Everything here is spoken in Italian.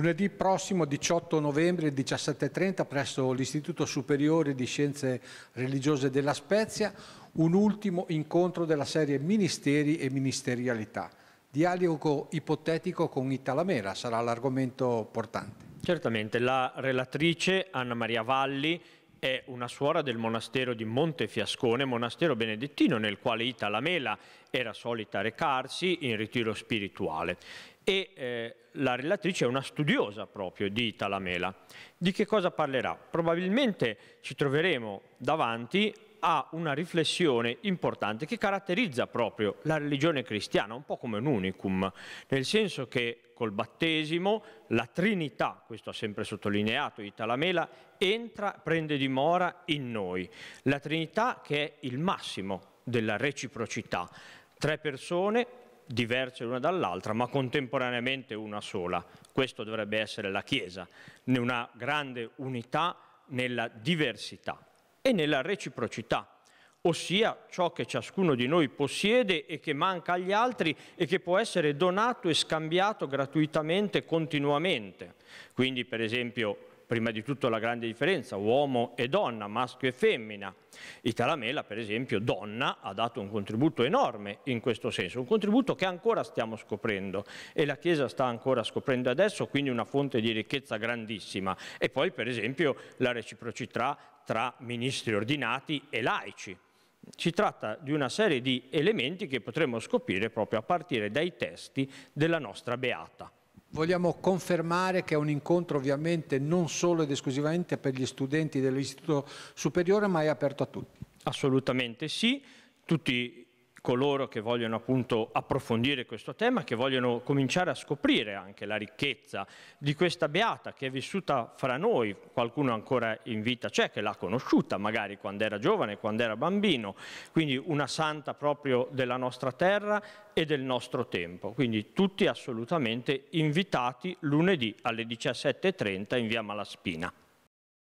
Lunedì prossimo 18 novembre 17.30 presso l'Istituto Superiore di Scienze Religiose della Spezia un ultimo incontro della serie Ministeri e Ministerialità. Dialogo ipotetico con Italamera sarà l'argomento portante. Certamente, la relatrice Anna Maria Valli è una suora del monastero di Montefiascone, monastero benedettino nel quale Ita la era solita recarsi in ritiro spirituale e eh, la relatrice è una studiosa proprio di Italamela. Di che cosa parlerà? Probabilmente ci troveremo davanti a una riflessione importante che caratterizza proprio la religione cristiana, un po' come un unicum, nel senso che col battesimo la Trinità, questo ha sempre sottolineato Italamela, entra, prende dimora in noi. La Trinità che è il massimo della reciprocità. Tre persone diverse l'una dall'altra, ma contemporaneamente una sola. Questo dovrebbe essere la Chiesa, una grande unità nella diversità e nella reciprocità, ossia ciò che ciascuno di noi possiede e che manca agli altri e che può essere donato e scambiato gratuitamente continuamente. Quindi per esempio prima di tutto la grande differenza, uomo e donna, maschio e femmina. Italamela, per esempio, donna, ha dato un contributo enorme in questo senso, un contributo che ancora stiamo scoprendo e la Chiesa sta ancora scoprendo adesso, quindi una fonte di ricchezza grandissima. E poi, per esempio, la reciprocità tra ministri ordinati e laici. Si tratta di una serie di elementi che potremmo scoprire proprio a partire dai testi della nostra Beata. Vogliamo confermare che è un incontro ovviamente non solo ed esclusivamente per gli studenti dell'istituto superiore, ma è aperto a tutti. Assolutamente sì, tutti coloro che vogliono appunto approfondire questo tema, che vogliono cominciare a scoprire anche la ricchezza di questa beata che è vissuta fra noi, qualcuno ancora in vita c'è che l'ha conosciuta magari quando era giovane, quando era bambino, quindi una santa proprio della nostra terra e del nostro tempo, quindi tutti assolutamente invitati lunedì alle 17.30 in via Malaspina.